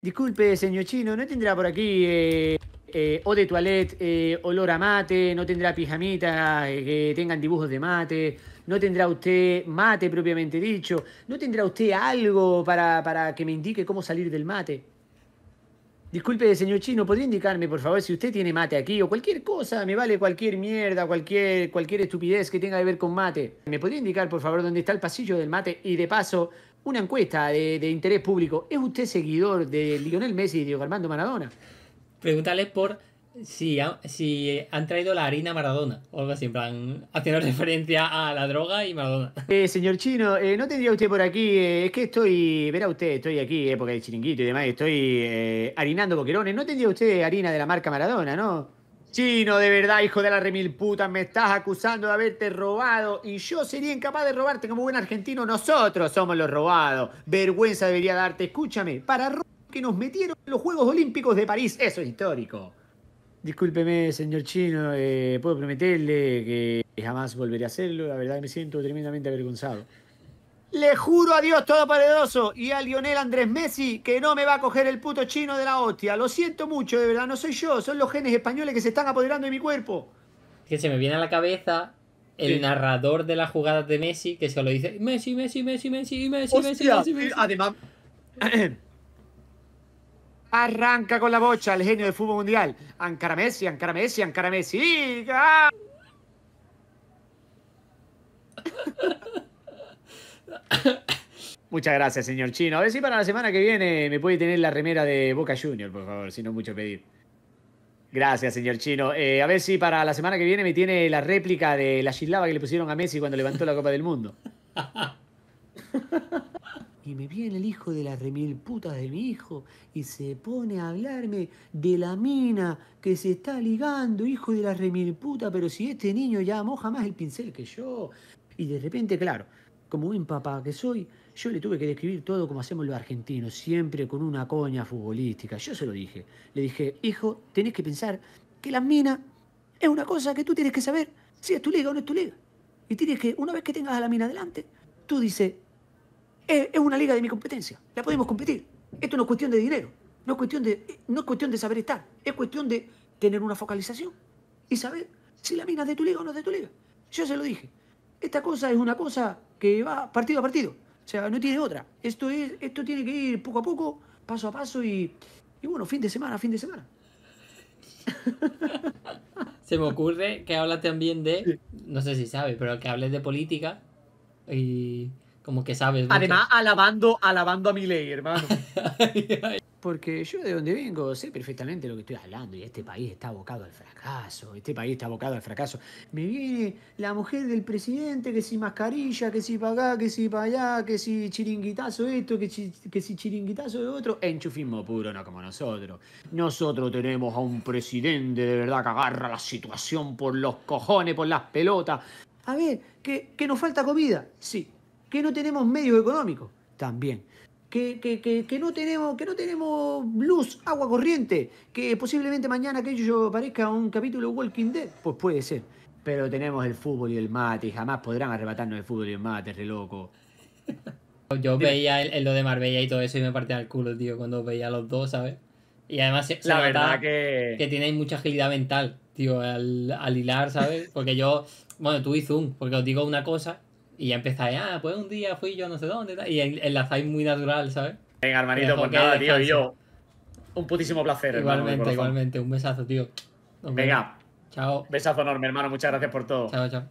Disculpe, señor chino, ¿no tendrá por aquí eh, eh, o de toilette eh, olor a mate? ¿No tendrá pijamitas que tengan dibujos de mate? ¿No tendrá usted mate propiamente dicho? ¿No tendrá usted algo para, que me indique cómo salir del mate? Disculpe, señor chino, ¿podría indicarme, por favor, si usted tiene mate aquí o cualquier cosa? Me vale cualquier mierda, cualquier, cualquier estupidez que tenga que ver con mate. ¿Me podría indicar, por favor, dónde está el pasillo del mate? Y de paso, una encuesta de, interés público. ¿Es usted seguidor de Lionel Messi y Diego Armando Maradona? Pregúntale por si han, traído la harina Maradona o algo haciendo referencia a la droga y Maradona. Eh, señor Chino, eh, ¿no tendría usted por aquí? Eh, es que estoy, verá usted, estoy aquí, época de chiringuito y demás, estoy eh, harinando boquerones. ¿No tendría usted harina de la marca Maradona, no? Chino, de verdad, hijo de la remil puta, me estás acusando de haberte robado y yo sería incapaz de robarte como buen argentino. Nosotros somos los robados. Vergüenza debería darte. Escúchame, para que nos metieron en los Juegos Olímpicos de París, eso es histórico. Discúlpeme, señor Chino, eh, puedo prometerle que jamás volveré a hacerlo. La verdad me siento tremendamente avergonzado. Le juro a Dios todo paredoso y a Lionel Andrés Messi que no me va a coger el puto chino de la hostia. Lo siento mucho, de verdad, no soy yo, son los genes españoles que se están apoderando de mi cuerpo. Que se me viene a la cabeza el narrador de las jugadas de Messi que se lo dice Messi, Messi, Messi, Messi, Messi, Messi, Messi, eh, Messi. Además. Arranca con la bocha el genio del fútbol mundial. Ancara Messi, Ancara Messi, Ancara Messi. ¡ah! Muchas gracias, señor Chino. A ver si para la semana que viene me puede tener la remera de Boca Junior, por favor, si no mucho pedir. Gracias, señor Chino. Eh, a ver si para la semana que viene me tiene la réplica de la gislava que le pusieron a Messi cuando levantó la Copa del Mundo. y me viene el hijo de las remil de mi hijo y se pone a hablarme de la mina que se está ligando, hijo de la remil pero si este niño ya moja más el pincel que yo. Y de repente, claro, como buen papá que soy, yo le tuve que describir todo como hacemos los argentinos, siempre con una coña futbolística. Yo se lo dije. Le dije, hijo, tenés que pensar que las mina es una cosa que tú tienes que saber si es tu liga o no es tu liga. Y tienes que, una vez que tengas a la mina adelante, tú dices, eh, es, una liga de mi competencia, la podemos competir. Esto no es cuestión de dinero, no es cuestión de, no es cuestión de saber estar, es cuestión de tener una focalización y saber si la mina es de tu liga o no es de tu liga. Yo se lo dije. Esta cosa es una cosa que va partido a partido. O sea, no tiene otra. Esto, es, esto tiene que ir poco a poco, paso a paso y, bueno, fin de semana, fin de semana. Se me ocurre que hablas también de, no sé si sabes, pero que hables de política y como que sabes. Además, alabando, alabando a mi ley, hermano. Porque yo de donde vengo sé perfectamente lo que estoy hablando y este país está abocado al fracaso, este país está abocado al fracaso. Me viene la mujer del presidente que si mascarilla, que si para acá, que si para allá, que si chiringuitazo esto, que, que si chiringuitazo de otro. Enchufismo puro, no como nosotros. Nosotros tenemos a un presidente de verdad que agarra la situación por los cojones, por las pelotas. A ver, que, que nos falta comida, sí. Que no tenemos medios económicos, también que, que, que, no tenemos, que no tenemos luz, agua corriente, que posiblemente mañana aquello parezca un capítulo de Walking Dead, pues puede ser. Pero tenemos el fútbol y el mate, y jamás podrán arrebatarnos el fútbol y el mate, re loco. Yo veía el, lo de Marbella y todo eso y me partía el culo, tío, cuando veía a los dos, ¿sabes? Y además la verdad que... que tenéis mucha agilidad mental, tío, al, al hilar, ¿sabes? Porque yo, bueno, tú y Zoom, porque os digo una cosa y ya empezáis, ah, pues un día fui yo no sé dónde, y enlazáis muy natural, ¿sabes? Venga, hermanito, por pues nada, tío, yo. Un putísimo placer, Igualmente, hermano, igualmente, un besazo, tío. Venga. Chao. Besazo enorme, hermano, muchas gracias por todo. Chao, chao.